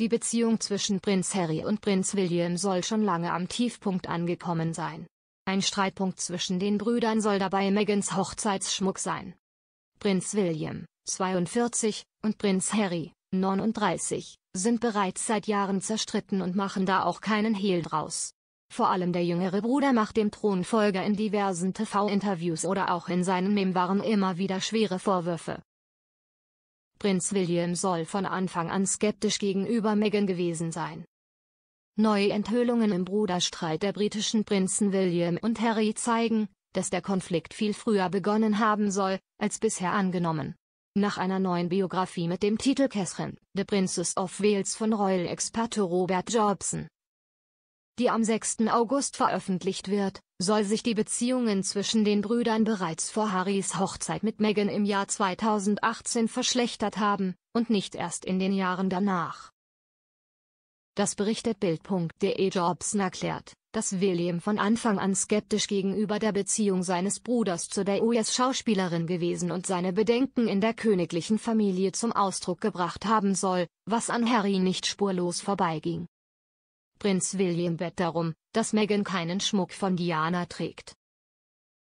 Die Beziehung zwischen Prinz Harry und Prinz William soll schon lange am Tiefpunkt angekommen sein. Ein Streitpunkt zwischen den Brüdern soll dabei Megans Hochzeitsschmuck sein. Prinz William, 42, und Prinz Harry, 39, sind bereits seit Jahren zerstritten und machen da auch keinen Hehl draus. Vor allem der jüngere Bruder macht dem Thronfolger in diversen TV-Interviews oder auch in seinen Memoiren immer wieder schwere Vorwürfe. Prinz William soll von Anfang an skeptisch gegenüber Meghan gewesen sein. Neue Enthüllungen im Bruderstreit der britischen Prinzen William und Harry zeigen, dass der Konflikt viel früher begonnen haben soll, als bisher angenommen. Nach einer neuen Biografie mit dem Titel Catherine, The Princess of Wales von Royal Experte Robert Jobson, die am 6. August veröffentlicht wird, soll sich die Beziehungen zwischen den Brüdern bereits vor Harrys Hochzeit mit Meghan im Jahr 2018 verschlechtert haben, und nicht erst in den Jahren danach. Das berichtet Bild.de Jobson erklärt, dass William von Anfang an skeptisch gegenüber der Beziehung seines Bruders zu der US-Schauspielerin gewesen und seine Bedenken in der königlichen Familie zum Ausdruck gebracht haben soll, was an Harry nicht spurlos vorbeiging. Prinz William bett darum, dass Meghan keinen Schmuck von Diana trägt.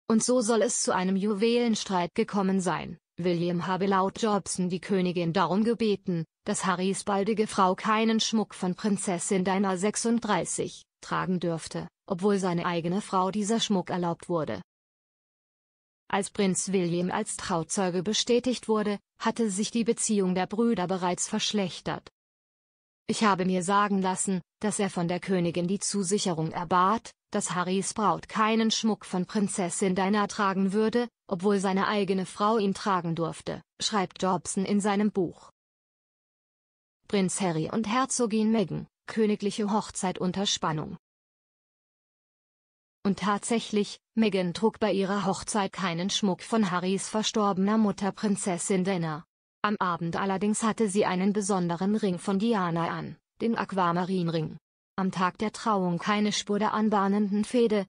Und so soll es zu einem Juwelenstreit gekommen sein. William habe laut Jobson die Königin darum gebeten, dass Harrys baldige Frau keinen Schmuck von Prinzessin Diana 36 tragen dürfte, obwohl seine eigene Frau dieser Schmuck erlaubt wurde. Als Prinz William als Trauzeuge bestätigt wurde, hatte sich die Beziehung der Brüder bereits verschlechtert. Ich habe mir sagen lassen, dass er von der Königin die Zusicherung erbat, dass Harrys Braut keinen Schmuck von Prinzessin Diana tragen würde, obwohl seine eigene Frau ihn tragen durfte, schreibt Jobson in seinem Buch. Prinz Harry und Herzogin Meghan, königliche Hochzeit unter Spannung. Und tatsächlich, Meghan trug bei ihrer Hochzeit keinen Schmuck von Harrys verstorbener Mutter Prinzessin Dana. Am Abend allerdings hatte sie einen besonderen Ring von Diana an, den Aquamarinring. Am Tag der Trauung keine Spur der anbahnenden Fehde.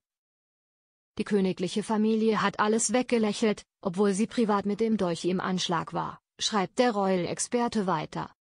Die königliche Familie hat alles weggelächelt, obwohl sie privat mit dem Dolch im Anschlag war, schreibt der Royal-Experte weiter.